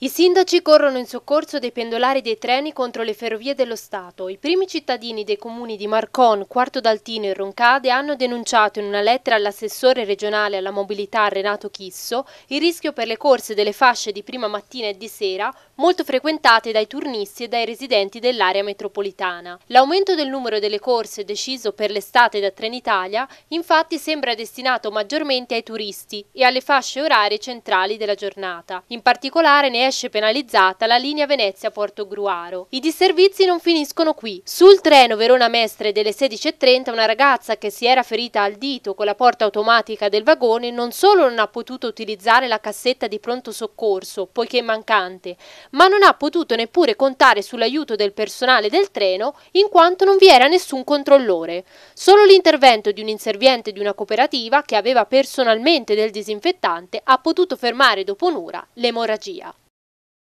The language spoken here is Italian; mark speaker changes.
Speaker 1: I sindaci corrono in soccorso dei pendolari dei treni contro le ferrovie dello Stato. I primi cittadini dei comuni di Marcon, Quarto d'Altino e Roncade hanno denunciato in una lettera all'assessore regionale alla mobilità Renato Chisso il rischio per le corse delle fasce di prima mattina e di sera molto frequentate dai turnisti e dai residenti dell'area metropolitana. L'aumento del numero delle corse deciso per l'estate da Trenitalia infatti sembra destinato maggiormente ai turisti e alle fasce orarie centrali della giornata. In particolare ne è esce penalizzata la linea Venezia-Porto Gruaro. I disservizi non finiscono qui. Sul treno Verona-Mestre delle 16.30 una ragazza che si era ferita al dito con la porta automatica del vagone non solo non ha potuto utilizzare la cassetta di pronto soccorso, poiché mancante, ma non ha potuto neppure contare sull'aiuto del personale del treno in quanto non vi era nessun controllore. Solo l'intervento di un inserviente di una cooperativa che aveva personalmente del disinfettante ha potuto fermare dopo un'ora l'emorragia.